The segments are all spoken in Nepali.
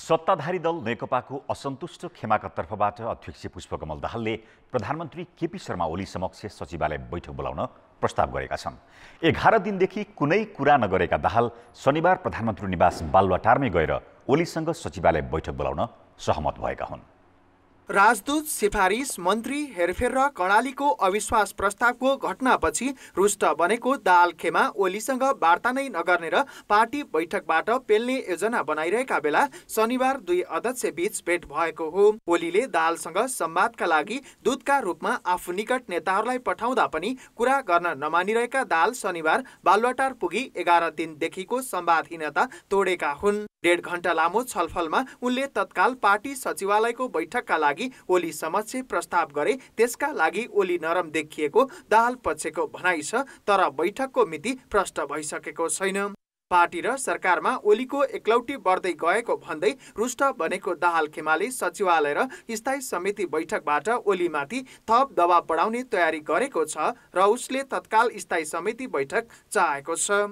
सत्ताधारी दल नेकपाको असन्तुष्ट खेमाका तर्फबाट अध्यक्ष पुष्पकमल दाहालले प्रधानमन्त्री केपी शर्मा ओली समक्ष सचिवालय बैठक बोलाउन प्रस्ताव गरेका छन् एघार दिनदेखि कुनै कुरा नगरेका दाहाल शनिबार प्रधानमन्त्री निवास बालुवाटारमै गएर ओलीसँग सचिवालय बैठक बोलाउन सहमत भएका हुन् राजदूत सिफारिस मन्त्री हेरफेर र कर्णालीको अविश्वास प्रस्तावको घटनापछि रुष्ट बनेको दाल खेमा ओलीसँग वार्ता नै नगर्ने र पार्टी बैठकबाट पेल्ने योजना बनाइरहेका बेला शनिबार दुई अध्यक्षबीच भेट भएको हो ओलीले दालसँग सम्वादका लागि दूतका रूपमा आफू निकट नेताहरूलाई पठाउँदा पनि कुरा गर्न नमानिरहेका दाल शनिबार बालुवाटार पुगी एघार दिनदेखिको संवादहीनता तोडेका हुन् डेढ घण्टा लामो छलफलमा उनले तत्काल पार्टी सचिवालयको बैठकका लागि ओली समक्ष प्रस्ताव गरे त्यसका लागि ओली नरम देखिएको दाहाल पक्षको भनाइ छ तर बैठकको मिति प्रष्ट भइसकेको छैन पार्टी र सरकारमा ओलीको एकलौटी बढ्दै गएको भन्दै रुष्ट बनेको दाहाल खेमाले सचिवालय र स्थायी समिति बैठकबाट ओलीमाथि थप दबाव बढाउने तयारी गरेको छ र उसले तत्काल स्थायी समिति बैठक चाहेको छ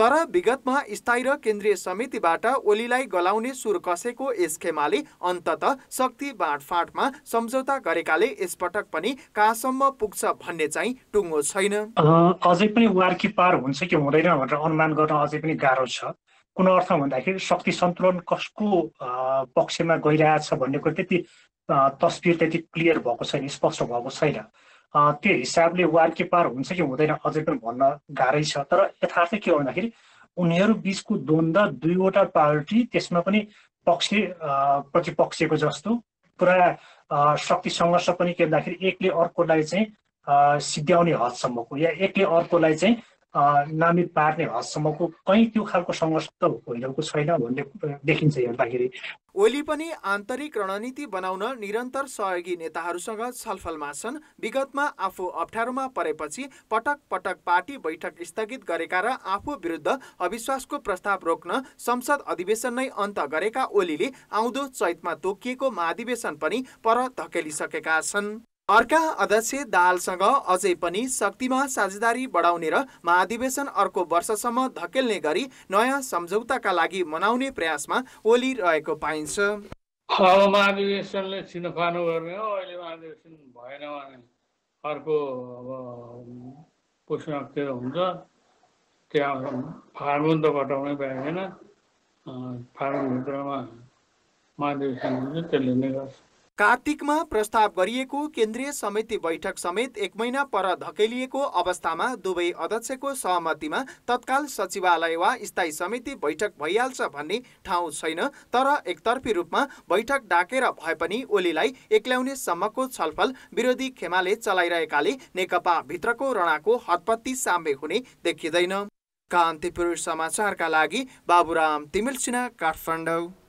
तर विगतमा स्थायी र केन्द्रीय समितिबाट ओलीलाई गलाउने सुर कसेको यस खेमाले अन्तत शक्ति बाँडफाँटमा सम्झौता गरेकाले यसपटक पनि कहाँसम्म पुग्छ भन्ने चाहिँ टुङ्गो छैन अझै पनि वार्की पार हुन्छ कि हुँदैन भनेर अनुमान गर्न अझै पनि गाह्रो छ कुन अर्थ भन्दाखेरि शक्ति सन्तुलन कसको पक्षमा गइरहेछ भन्ने कुरो त्यति तस्विर त्यति क्लियर भएको छैन स्पष्ट भएको छैन त्यो हिसाबले वार्के पार हुन्छ कि हुँदैन अझै पनि भन्न गाह्रै छ तर यथार्थ के हो भन्दाखेरि उनीहरू बिचको द्वन्द दुईवटा पार्टी त्यसमा पनि पक्ष प्रतिपक्षको जस्तो पुरा शक्ति सङ्घर्ष पनि के भन्दाखेरि एकले अर्कोलाई चाहिँ सिद्ध्याउने हदसम्मको या एकले अर्कोलाई चाहिँ नामित पार्ने हदसम्मको कहीँ त्यो खालको सङ्घर्ष त भइरहेको छैन भन्ने देखिन्छ हेर्दाखेरि ओली पनि आन्तरिक रणनीति बनाउन निरन्तर सहयोगी नेताहरूसँग छलफलमा छन् विगतमा आफू अप्ठ्यारोमा परेपछि पटक पटक पार्टी बैठक स्थगित गरेका र आफू विरुद्ध अविश्वासको प्रस्ताव रोक्न संसद अधिवेशन नै अन्त गरेका ओलीले आउँदो चैतमा तोकिएको महाधिवेशन पनि पर धकेलिसकेका छन् अर्का अध्यक्ष दालसँग अझै पनि शक्तिमा साझेदारी बढाउने र महाधिवेशन अर्को वर्षसम्म धकेल्ने गरी नयाँ सम्झौताका लागि मनाउने प्रयासमा ओली रहेको पाइन्छ अब महाधिवेशनले छिनोफानो गर्ने हो अहिले महाधिवेशन भएन भने अर्को अब पुस्तकतिर हुन्छ त्यहाँ फार्मुन त घटाउनै पाइँदैन फार्मुनभित्रमा महाधिवेशन हुन्छ त्यसले नै गर्छ कार्तिकमा प्रस्ताव गरिएको केन्द्रीय समिति बैठक समेत एक महिना पर धकेलिएको अवस्थामा दुवै अध्यक्षको सहमतिमा तत्काल सचिवालय वा स्थायी समिति बैठक भइहाल्छ भन्ने ठाउँ छैन तर एकतर्फी रूपमा बैठक डाकेर भए पनि ओलीलाई एक्ल्याउने सम्मको छलफल विरोधी खेमाले चलाइरहेकाले नेकपाभित्रको रणाको हतपत्ती साम्य हुने देखिँदैन कान्तिपुर समाचारका लागि बाबुराम तिमिल सिन्हा काठमाडौँ